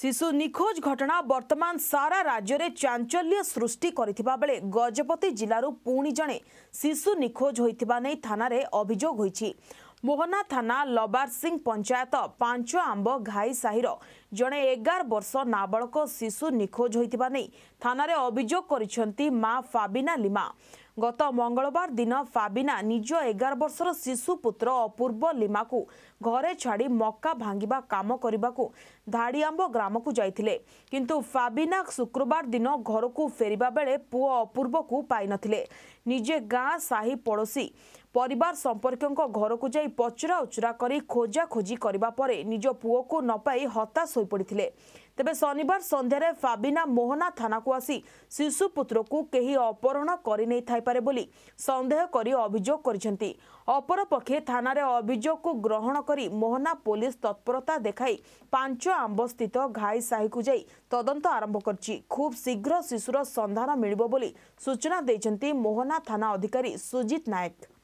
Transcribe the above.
শিশু নিখোজ ঘটনা বর্তমান সারা রাজ্যের চাঞ্চল্য সৃষ্টি করে গজপতি জেলার পুঁজি জনে শিশু নিখোজ হয়ে থানার অভিযোগ হয়েছে মোহনা থানা লবারসিং পঞ্চায়েত পাঁচ আম্ব ঘাই সাহির জনে এগার বর্ষ নাবাড়ক শিশু নিখোজ হয়ে থানার অভিযোগ করেছেন মা ফাবিনা লিমা ଗତ ମଙ୍ଗଳବାର ଦିନ ଫାବିନା ନିଜ ଏଗାର ବର୍ଷର ଶିଶୁ ପୁତ୍ର ଅପୂର୍ବ ଲିମାକୁ ଘରେ ଛାଡ଼ି ମକା ଭାଙ୍ଗିବା କାମ କରିବାକୁ ଧାଡ଼ିଆମ୍ବ ଗ୍ରାମକୁ ଯାଇଥିଲେ କିନ୍ତୁ ଫାବିନା ଶୁକ୍ରବାର ଦିନ ଘରକୁ ଫେରିବା ବେଳେ ପୁଅ ଅପୂର୍ବକୁ ପାଇନଥିଲେ ନିଜେ ଗାଁ ସାହି ପଡ଼ୋଶୀ ପରିବାର ସମ୍ପର୍କୀୟଙ୍କ ଘରକୁ ଯାଇ ପଚରା ଉଚରା କରି ଖୋଜାଖୋଜି କରିବା ପରେ ନିଜ ପୁଅକୁ ନ ପାଇ ହତାଶ ହୋଇପଡ଼ିଥିଲେ ତେବେ ଶନିବାର ସନ୍ଧ୍ୟାରେ ଫାବିନା ମୋହନା ଥାନାକୁ ଆସି ଶିଶୁ ପୁତ୍ରକୁ କେହି ଅପହରଣ କରିନେଇ ଥାଇପାରେ ବୋଲି ସନ୍ଦେହ କରି ଅଭିଯୋଗ କରିଛନ୍ତି ଅପରପକ୍ଷେ ଥାନାରେ ଅଭିଯୋଗକୁ ଗ୍ରହଣ କରି ମୋହନା ପୋଲିସ ତତ୍ପରତା ଦେଖାଇ ପାଞ୍ଚ ଆମ୍ବସ୍ଥିତ ଘାଇ ସାହିକୁ ଯାଇ ତଦନ୍ତ ଆରମ୍ଭ କରିଛି ଖୁବ୍ ଶୀଘ୍ର ଶିଶୁର ସନ୍ଧାନ ମିଳିବ ବୋଲି ସୂଚନା ଦେଇଛନ୍ତି ମୋହନା ଥାନା ଅଧିକାରୀ ସୁଜିତ ନାୟକ